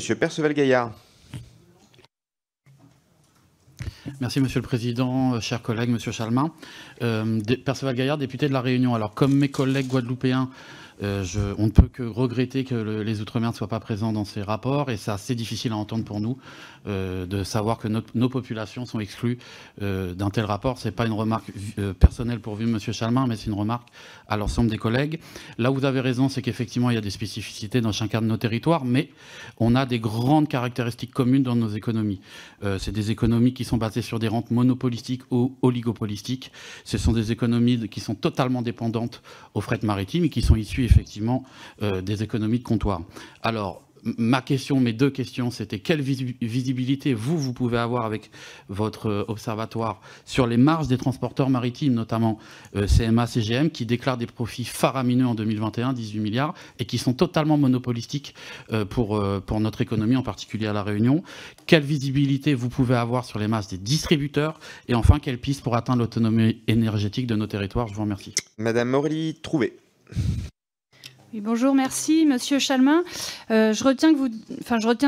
Monsieur Perceval Gaillard. Merci, Monsieur le Président, euh, chers collègues, Monsieur Chalmin. Euh, Perceval Gaillard, député de La Réunion. Alors, comme mes collègues guadeloupéens, euh, on ne peut que regretter que les Outre-mer ne soient pas présents dans ces rapports et c'est assez difficile à entendre pour nous euh, de savoir que nos populations sont exclues euh, d'un tel rapport. Ce n'est pas une remarque personnelle pour vous, M. Chalmin, mais c'est une remarque à l'ensemble des collègues. Là où vous avez raison, c'est qu'effectivement, il y a des spécificités dans chacun de nos territoires, mais on a des grandes caractéristiques communes dans nos économies. c'est des économies qui sont basées sur des rentes monopolistiques ou oligopolistiques. Ce sont des économies qui sont totalement dépendantes aux frais maritimes et qui sont issues effectivement euh, des économies de comptoir. Alors, ma question, mes deux questions, c'était quelle visibilité vous, vous pouvez avoir avec votre euh, observatoire sur les marges des transporteurs maritimes, notamment euh, CMA, CGM, qui déclarent des profits faramineux en 2021, 18 milliards, et qui sont totalement monopolistiques pour, pour notre économie, en particulier à La Réunion. Quelle visibilité vous pouvez avoir sur les masses des distributeurs Et enfin, quelle piste pour atteindre l'autonomie énergétique de nos territoires Je vous remercie. Madame Aurélie Trouvé bonjour, merci, Monsieur Chalmin. Euh, je, retiens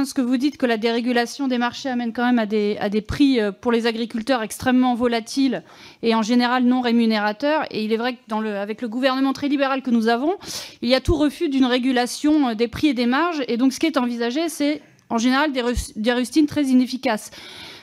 ce que vous dites que la dérégulation des marchés amène quand même à des, prix euh, pour les agriculteurs extrêmement volatiles et en général non rémunérateurs. Et il est vrai que le, avec le gouvernement très libéral que nous avons, il y a tout refus d'une régulation euh, des prix et des marges. Et donc, ce qui est envisagé, c'est en général des, des rustines très inefficaces.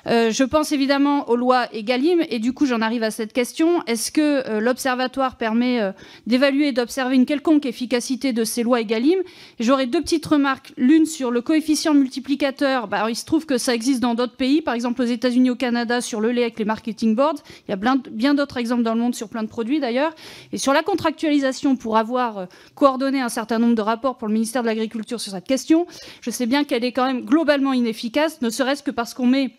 Euh, je pense évidemment aux lois Egalim, et du coup j'en arrive à cette question. Est-ce que euh, l'Observatoire permet euh, d'évaluer et d'observer une quelconque efficacité de ces lois Egalim J'aurais deux petites remarques. L'une sur le coefficient multiplicateur. Bah, il se trouve que ça existe dans d'autres pays, par exemple aux États-Unis, au Canada, sur le lait avec les marketing boards. Il y a bien d'autres exemples dans le monde sur plein de produits d'ailleurs. Et sur la contractualisation, pour avoir coordonné un certain nombre de rapports pour le ministère de l'Agriculture sur cette question, je sais bien qu'elle est quand même globalement inefficace, ne serait-ce que parce qu'on met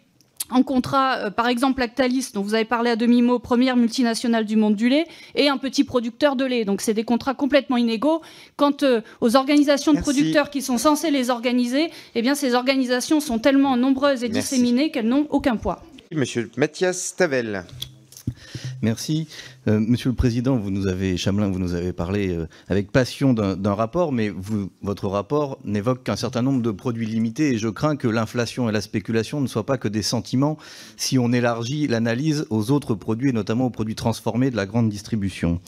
un contrat, euh, par exemple Lactalis, dont vous avez parlé à demi-mot, première multinationale du monde du lait, et un petit producteur de lait. Donc c'est des contrats complètement inégaux. Quant euh, aux organisations de producteurs qui sont censées les organiser, eh bien ces organisations sont tellement nombreuses et disséminées qu'elles n'ont aucun poids. Monsieur Mathias Tavel. Merci. Euh, Monsieur le Président, vous nous avez, Chamelin, vous nous avez parlé euh, avec passion d'un rapport, mais vous, votre rapport n'évoque qu'un certain nombre de produits limités et je crains que l'inflation et la spéculation ne soient pas que des sentiments si on élargit l'analyse aux autres produits et notamment aux produits transformés de la grande distribution.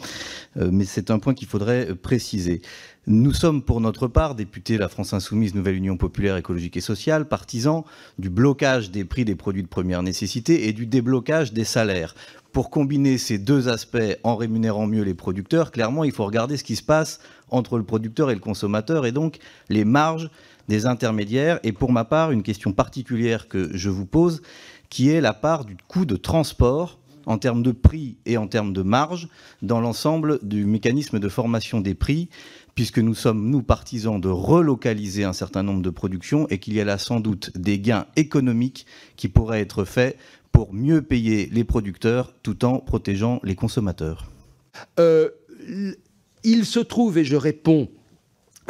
Euh, mais c'est un point qu'il faudrait préciser. Nous sommes pour notre part, députés de la France Insoumise, Nouvelle Union Populaire Écologique et Sociale, partisans du blocage des prix des produits de première nécessité et du déblocage des salaires. Pour combiner ces deux aspects en rémunérant mieux les producteurs, clairement, il faut regarder ce qui se passe entre le producteur et le consommateur et donc les marges des intermédiaires. Et pour ma part, une question particulière que je vous pose, qui est la part du coût de transport en termes de prix et en termes de marge dans l'ensemble du mécanisme de formation des prix puisque nous sommes, nous, partisans de relocaliser un certain nombre de productions et qu'il y a là sans doute des gains économiques qui pourraient être faits pour mieux payer les producteurs tout en protégeant les consommateurs. Euh, il se trouve, et je réponds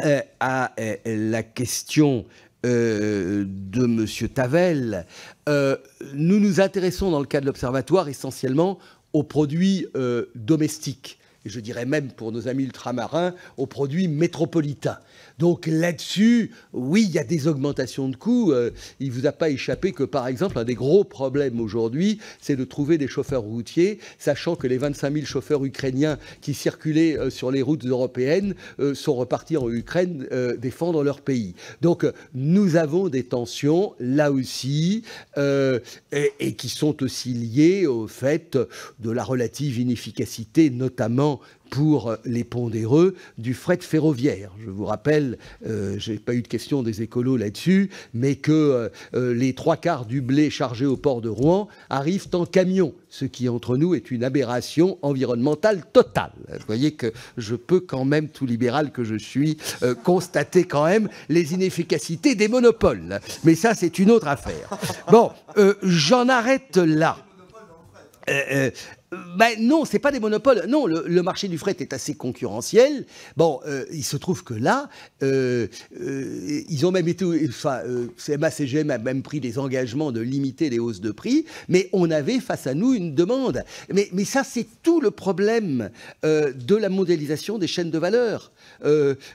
euh, à euh, la question de M. Tavel, nous nous intéressons dans le cas de l'Observatoire essentiellement aux produits domestiques et je dirais même pour nos amis ultramarins, aux produits métropolitains. Donc là-dessus, oui, il y a des augmentations de coûts. Euh, il ne vous a pas échappé que, par exemple, un des gros problèmes aujourd'hui, c'est de trouver des chauffeurs routiers, sachant que les 25 000 chauffeurs ukrainiens qui circulaient euh, sur les routes européennes euh, sont repartis en Ukraine défendre leur pays. Donc nous avons des tensions, là aussi, et qui sont aussi liées au fait de la relative inefficacité, notamment pour les pondéreux du fret ferroviaire. Je vous rappelle, euh, j'ai je n'ai pas eu de question des écolos là-dessus, mais que euh, euh, les trois quarts du blé chargé au port de Rouen arrivent en camion, ce qui entre nous est une aberration environnementale totale. Vous voyez que je peux quand même, tout libéral que je suis, constater quand même les inefficacités des monopoles. Mais ça, c'est une autre affaire. Bon, j'en arrête là ben non, c'est pas des monopoles. Non, le, marché du fret est assez concurrentiel. Bon, euh, il se trouve que là, euh, euh, ils ont même été, enfin, CMA a même pris des engagements de limiter les hausses de prix, mais on avait face à nous une demande. Mais, mais ça, c'est tout le problème de la mondialisation des chaînes de valeur.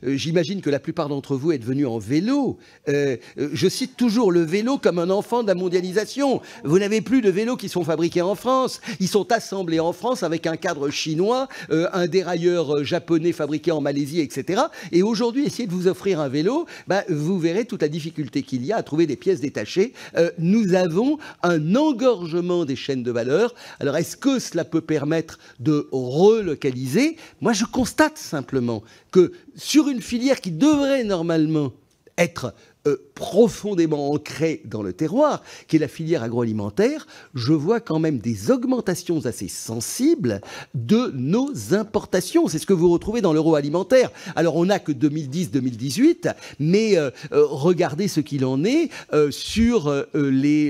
J'imagine que la plupart d'entre vous êtes venus en vélo. je cite toujours le vélo comme un enfant de la mondialisation. Vous n'avez plus de vélos qui sont fabriqués en France. Ils sont assemblés et en France avec un cadre chinois, euh, un dérailleur euh, japonais fabriqué en Malaisie, etc. Et aujourd'hui, essayer de vous offrir un vélo, bah, vous verrez toute la difficulté qu'il y a à trouver des pièces détachées. Euh, nous avons un engorgement des chaînes de valeur. Alors, est-ce que cela peut permettre de relocaliser Moi, je constate simplement que sur une filière qui devrait normalement être euh, profondément ancrée dans le terroir, qui est la filière agroalimentaire, je vois quand même des augmentations assez sensibles de nos importations. C'est ce que vous retrouvez dans l'euroalimentaire. Alors on n'a que 2010-2018, mais euh, euh, regardez ce qu'il en est sur les,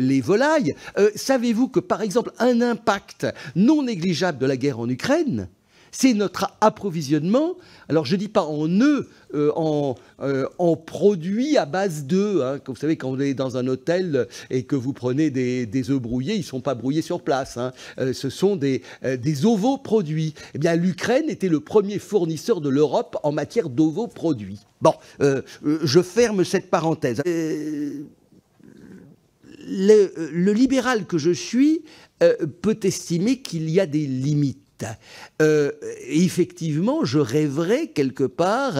les volailles. Savez-vous que par exemple un impact non négligeable de la guerre en Ukraine, c'est notre approvisionnement. Alors je ne dis pas en œufs, euh, euh, en, produits à base d'œufs. Hein, vous savez, quand on est dans un hôtel et que vous prenez des, œufs brouillés, ils ne sont pas brouillés sur place. Hein. Euh, ce sont des, des ovoproduits. Eh bien, l'Ukraine était le premier fournisseur de l'Europe en matière d'ovoproduits. Bon, je ferme cette parenthèse. Le, libéral que je suis peut estimer qu'il y a des limites. Euh, effectivement, je rêverais quelque part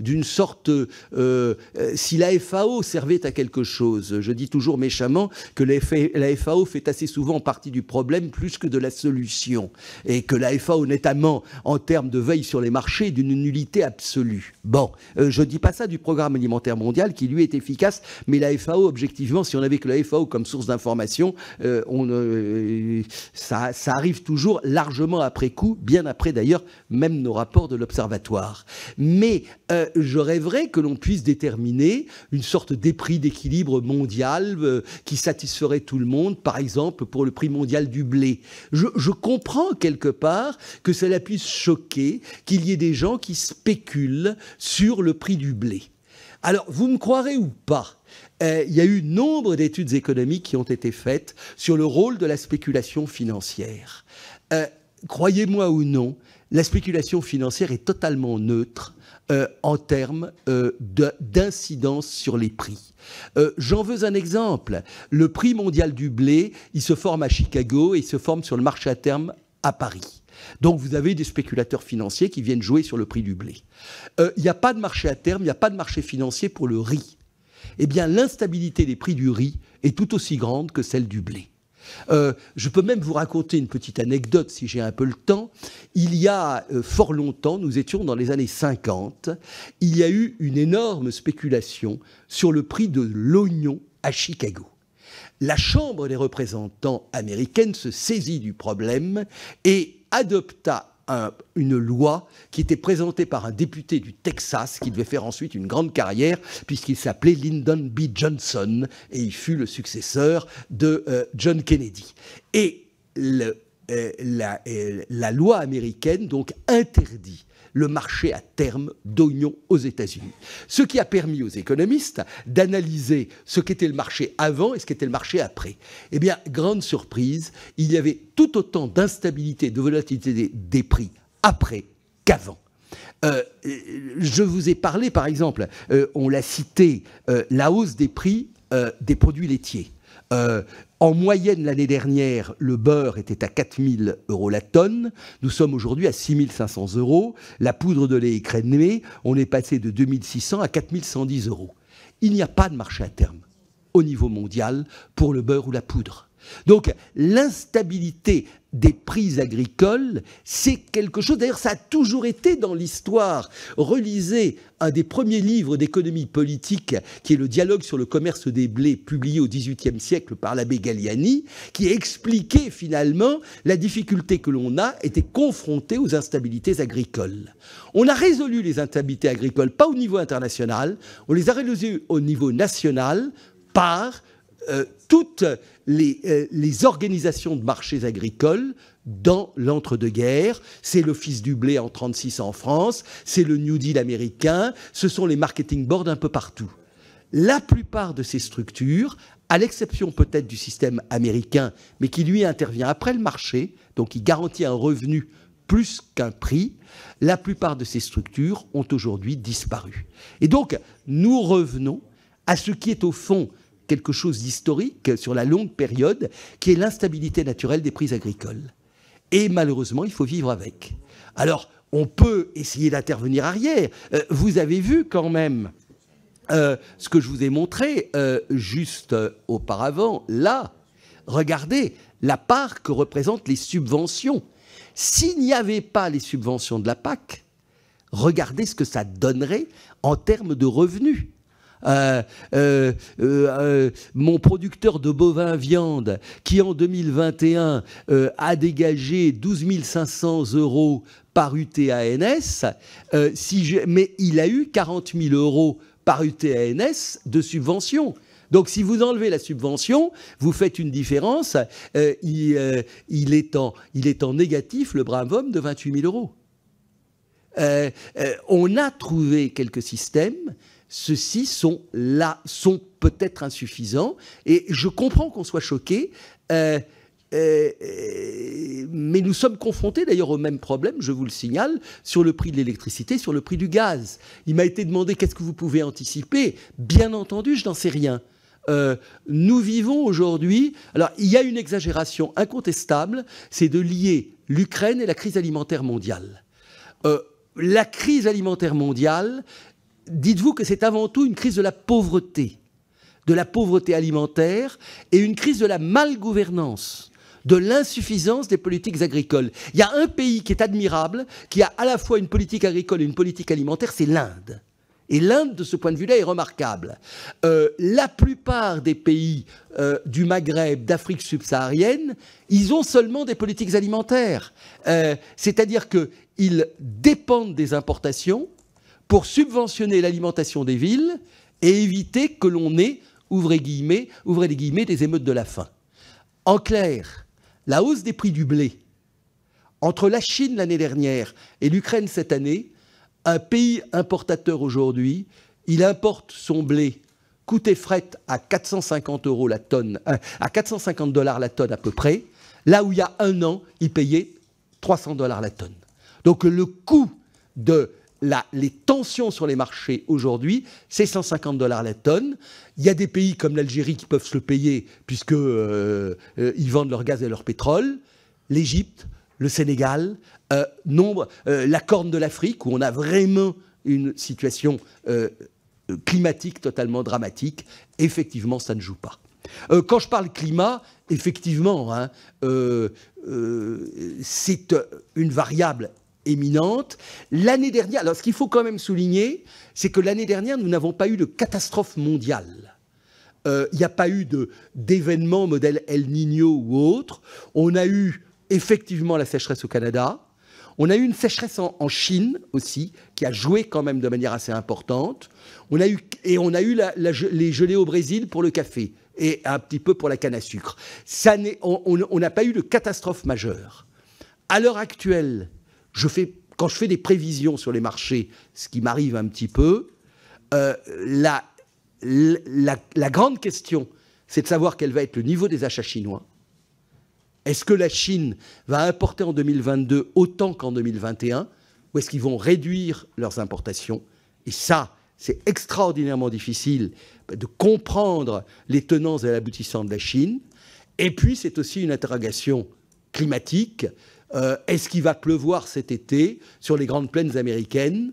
d'une sorte, euh, euh, si la FAO servait à quelque chose, je dis toujours méchamment que la FAO fait assez souvent partie du problème plus que de la solution, et que la FAO, notamment en termes de veille sur les marchés, est d'une nullité absolue. Bon, je ne dis pas ça du programme alimentaire mondial, qui lui est efficace, mais la FAO, objectivement, si on avait que la FAO comme source d'information, ça, ça arrive toujours largement après coûts bien après d'ailleurs même nos rapports de l'Observatoire. Mais euh, je rêverais que l'on puisse déterminer une sorte des prix d'équilibre mondial euh, qui satisferait tout le monde, par exemple pour le prix mondial du blé. Je, comprends quelque part que cela puisse choquer qu'il y ait des gens qui spéculent sur le prix du blé. Alors, vous me croirez ou pas, euh, il y a eu nombre d'études économiques qui ont été faites sur le rôle de la spéculation financière croyez-moi ou non, la spéculation financière est totalement neutre euh, en termes euh, d'incidence sur les prix. Euh, j'en veux un exemple. Le prix mondial du blé, il se forme à Chicago et il se forme sur le marché à terme à Paris. Donc vous avez des spéculateurs financiers qui viennent jouer sur le prix du blé. Il n'y a pas de marché à terme, il n'y a pas de marché financier pour le riz. Eh bien, l'instabilité des prix du riz est tout aussi grande que celle du blé. Euh, je peux même vous raconter une petite anecdote si j'ai un peu le temps. Il y a euh, fort longtemps, nous étions dans les années 50, il y a eu une énorme spéculation sur le prix de l'oignon à Chicago. La Chambre des représentants américaine se saisit du problème et adopta une loi qui était présentée par un député du Texas qui devait faire ensuite une grande carrière puisqu'il s'appelait Lyndon B. Johnson et il fut le successeur de euh, John Kennedy. Et euh, la, euh, la loi américaine donc interdit le marché à terme d'oignons aux États-Unis. Ce qui a permis aux économistes d'analyser ce qu'était le marché avant et ce qu'était le marché après. Eh bien, grande surprise, il y avait tout autant d'instabilité, de volatilité des, prix après qu'avant. Euh, je vous ai parlé, par exemple, euh, on l'a cité, euh, la hausse des prix des produits laitiers. Euh, en moyenne, l'année dernière, le beurre était à 4000 euros la tonne. Nous sommes aujourd'hui à 6500 euros. La poudre de lait écrémée, on est passé de 2600 à 4110 euros. Il n'y a pas de marché à terme au niveau mondial pour le beurre ou la poudre. Donc l'instabilité des prix agricoles, c'est quelque chose, d'ailleurs ça a toujours été dans l'histoire. Relisez un des premiers livres d'économie politique, qui est le dialogue sur le commerce des blés, publié au XVIIIe siècle par l'abbé Galliani, qui expliquait finalement la difficulté que l'on a été confronté aux instabilités agricoles. On a résolu les instabilités agricoles, pas au niveau international, on les a résolues au niveau national par euh, toutes les, euh, les, organisations de marchés agricoles dans l'entre-deux-guerres. C'est l'Office du blé en 1936 en France, c'est le New Deal américain, ce sont les marketing boards un peu partout. La plupart de ces structures, à l'exception peut-être du système américain, mais qui lui intervient après le marché, donc qui garantit un revenu plus qu'un prix, la plupart de ces structures ont aujourd'hui disparu. Et donc, nous revenons à ce qui est au fond quelque chose d'historique sur la longue période, qui est l'instabilité naturelle des prix agricoles. Et malheureusement, il faut vivre avec. Alors, on peut essayer d'intervenir arrière. Euh, vous avez vu quand même euh, ce que je vous ai montré euh, juste auparavant, là. Regardez la part que représentent les subventions. S'il n'y avait pas les subventions de la PAC, regardez ce que ça donnerait en termes de revenus. Euh, euh, euh, mon producteur de bovins viande qui en 2021 a dégagé 12 500 euros par UTANS, si mais il a eu 40 000 euros par UTANS de subvention. Donc si vous enlevez la subvention, vous faites une différence, il, est en, il est en négatif le brave homme de 28 000 euros. on a trouvé quelques systèmes ceux-ci sont là, sont peut-être insuffisants. Et je comprends qu'on soit choqué. Euh, euh, euh, mais nous sommes confrontés d'ailleurs au même problème, je vous le signale, sur le prix de l'électricité, sur le prix du gaz. Il m'a été demandé qu'est-ce que vous pouvez anticiper. Bien entendu, je n'en sais rien. nous vivons aujourd'hui. Alors, il y a une exagération incontestable, c'est de lier l'Ukraine et la crise alimentaire mondiale. la crise alimentaire mondiale dites-vous que c'est avant tout une crise de la pauvreté, de la pauvreté alimentaire et une crise de la malgouvernance de l'insuffisance des politiques agricoles. Il y a un pays qui est admirable, qui a à la fois une politique agricole et une politique alimentaire, c'est l'Inde. Et l'Inde, de ce point de vue-là, est remarquable. Euh, la plupart des pays euh, du Maghreb, d'Afrique subsaharienne, ils ont seulement des politiques alimentaires. Euh, c'est-à-dire qu'ils dépendent des importations, pour subventionner l'alimentation des villes et éviter que l'on ait, ouvrez, guillemets, guillemets, des émeutes de la faim. En clair, la hausse des prix du blé entre la Chine l'année dernière et l'Ukraine cette année, un pays importateur aujourd'hui, il importe son blé coûté fret à 450 euros la tonne, euh, à 450 dollars la tonne à peu près, là où il y a un an, il payait 300 dollars la tonne. Donc le coût de les tensions sur les marchés aujourd'hui, c'est 150 dollars la tonne. Il y a des pays comme l'Algérie qui peuvent se le payer puisque euh, euh, ils vendent leur gaz et leur pétrole. L'Égypte, le Sénégal, euh, nombre, la Corne de l'Afrique où on a vraiment une situation climatique totalement dramatique. Effectivement, ça ne joue pas. quand je parle climat, effectivement, hein, c'est une variable éminente. L'année dernière, alors ce qu'il faut quand même souligner, c'est que l'année dernière, nous n'avons pas eu de catastrophe mondiale. Euh, il n'y a pas eu d'événements modèle El Niño ou autre. On a eu effectivement la sécheresse au Canada. On a eu une sécheresse en, Chine aussi, qui a joué quand même de manière assez importante. On a eu, et on a eu la, les gelées au Brésil pour le café et un petit peu pour la canne à sucre. Ça on n'a pas eu de catastrophe majeure. À l'heure actuelle, fais, quand je fais des prévisions sur les marchés, ce qui m'arrive un petit peu, euh, la, grande question, c'est de savoir quel va être le niveau des achats chinois. Est-ce que la Chine va importer en 2022 autant qu'en 2021 ou est-ce qu'ils vont réduire leurs importations Et ça, c'est extraordinairement difficile de comprendre les tenants et l'aboutissant de la Chine. Et puis, c'est aussi une interrogation climatique. Euh, est-ce qu'il va pleuvoir cet été sur les grandes plaines américaines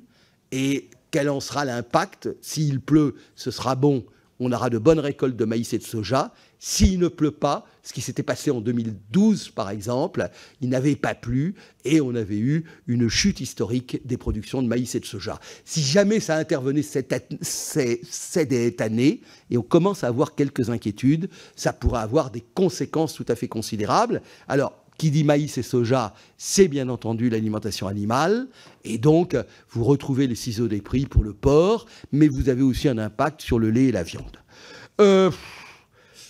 et quel en sera l'impact S'il pleut, ce sera bon, on aura de bonnes récoltes de maïs et de soja. S'il ne pleut pas, ce qui s'était passé en 2012 par exemple, il n'avait pas plu et on avait eu une chute historique des productions de maïs et de soja. Si jamais ça intervenait cette, cette année, et on commence à avoir quelques inquiétudes, ça pourrait avoir des conséquences tout à fait considérables. Alors, qui dit maïs et soja, c'est bien entendu l'alimentation animale. Et donc, vous retrouvez les ciseaux des prix pour le porc, mais vous avez aussi un impact sur le lait et la viande. Euh,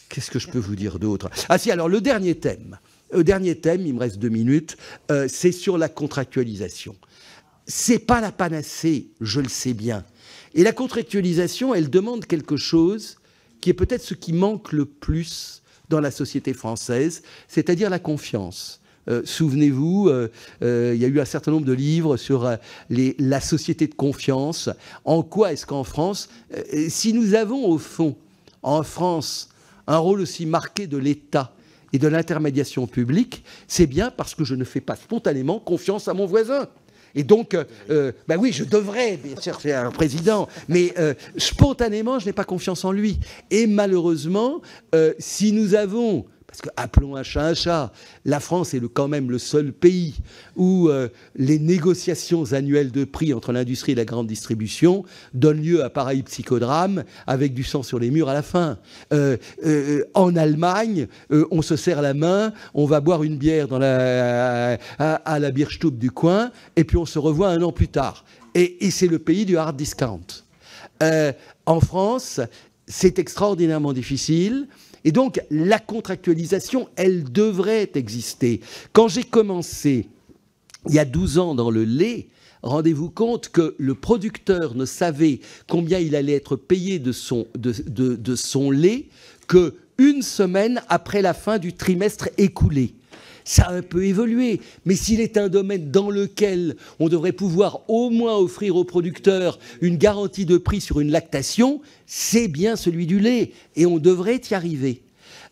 qu'est-ce que je peux vous dire d'autre Ah si, alors le dernier thème. Le dernier thème, il me reste deux minutes, euh, c'est sur la contractualisation. C'est pas la panacée, je le sais bien. Et la contractualisation, elle demande quelque chose qui est peut-être ce qui manque le plus dans la société française, c'est-à-dire la confiance. Euh, souvenez-vous, euh, euh, il y a eu un certain nombre de livres sur la société de confiance. En quoi est-ce qu'en France, si nous avons au fond, en France, un rôle aussi marqué de l'État et de l'intermédiation publique, c'est bien parce que je ne fais pas spontanément confiance à mon voisin. Et donc, euh, euh, ben oui, je devrais chercher un président, mais euh, spontanément, je n'ai pas confiance en lui. Et malheureusement, si nous avons parce que appelons un chat un chat. La France est quand même le seul pays où euh, les négociations annuelles de prix entre l'industrie et la grande distribution donnent lieu à pareil psychodrame avec du sang sur les murs à la fin. Euh, euh, en Allemagne, on se serre la main, on va boire une bière à, la Bierstube du coin, et puis on se revoit un an plus tard. et c'est le pays du hard discount. en France, c'est extraordinairement difficile. Et donc, la contractualisation, elle devrait exister. Quand j'ai commencé, il y a 12 ans, dans le lait, rendez-vous compte que le producteur ne savait combien il allait être payé de son, de son lait que une semaine après la fin du trimestre écoulé. Ça a un peu évolué, mais s'il est un domaine dans lequel on devrait pouvoir au moins offrir aux producteurs une garantie de prix sur une lactation, c'est bien celui du lait, et on devrait y arriver.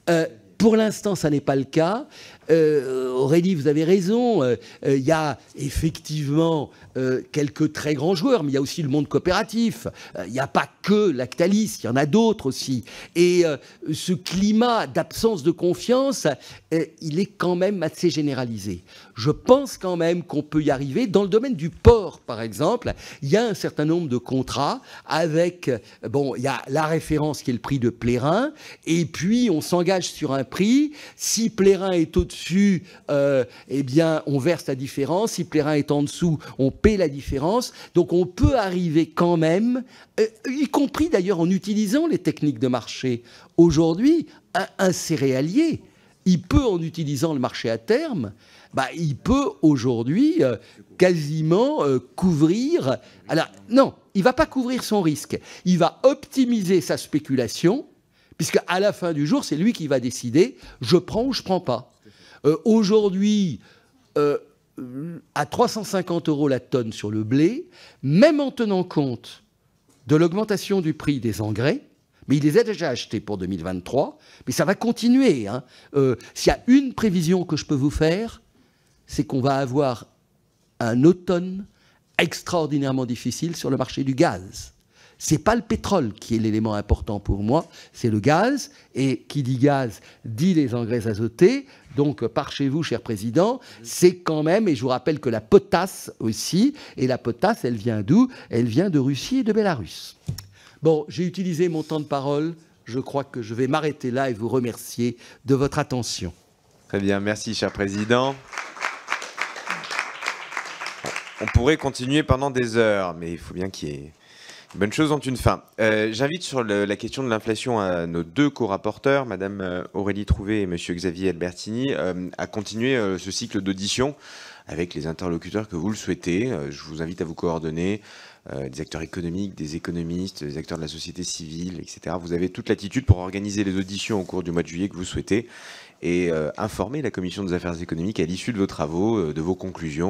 Euh, pour l'instant, ça n'est pas le cas. Euh, Aurélie, vous avez raison. Euh, euh, il y a effectivement quelques très grands joueurs, mais il y a aussi le monde coopératif. Il n'y a pas que Lactalis, il y en a d'autres aussi. Et ce climat d'absence de confiance, il est quand même assez généralisé. Je pense quand même qu'on peut y arriver. Dans le domaine du port, par exemple, il y a un certain nombre de contrats avec, bon, il y a la référence qui est le prix de Plérin, et puis on s'engage sur un prix. Si plérin est au-dessus, euh, eh bien, on verse la différence. Si plérin est en dessous, on paie la différence. Donc, on peut arriver quand même, euh, y compris d'ailleurs en utilisant les techniques de marché. Aujourd'hui, un, céréalier, il peut, en utilisant le marché à terme, bah, il peut aujourd'hui euh, quasiment couvrir. Alors, non, il va pas couvrir son risque. Il va optimiser sa spéculation puisque à la fin du jour, c'est lui qui va décider, je prends ou je prends pas. Euh, aujourd'hui, euh, à 350 euros la tonne sur le blé, même en tenant compte de l'augmentation du prix des engrais, mais il les a déjà achetés pour 2023, mais ça va continuer. Hein. Euh, s'il y a une prévision que je peux vous faire, c'est qu'on va avoir un automne extraordinairement difficile sur le marché du gaz. C'est pas le pétrole qui est l'élément important pour moi, c'est le gaz. Et qui dit gaz dit les engrais azotés. Donc, par chez vous, cher président, c'est quand même, et je vous rappelle que la potasse aussi, et la potasse, elle vient d'où Elle vient de Russie et de Bélarus. Bon, j'ai utilisé mon temps de parole. Je crois que je vais m'arrêter là et vous remercier de votre attention. Très bien, merci, cher président. On pourrait continuer pendant des heures, mais il faut bien qu'il y ait Bonne chose ont une fin. Euh, j'invite sur la question de l'inflation à nos deux co-rapporteurs, Madame euh, Aurélie Trouvé et Monsieur Xavier Albertini, euh, à continuer ce cycle d'audition avec les interlocuteurs que vous le souhaitez. je vous invite à vous coordonner, des acteurs économiques, des économistes, des acteurs de la société civile, etc. Vous avez toute l'attitude pour organiser les auditions au cours du mois de juillet que vous souhaitez et informer la Commission des affaires économiques à l'issue de vos travaux, de vos conclusions.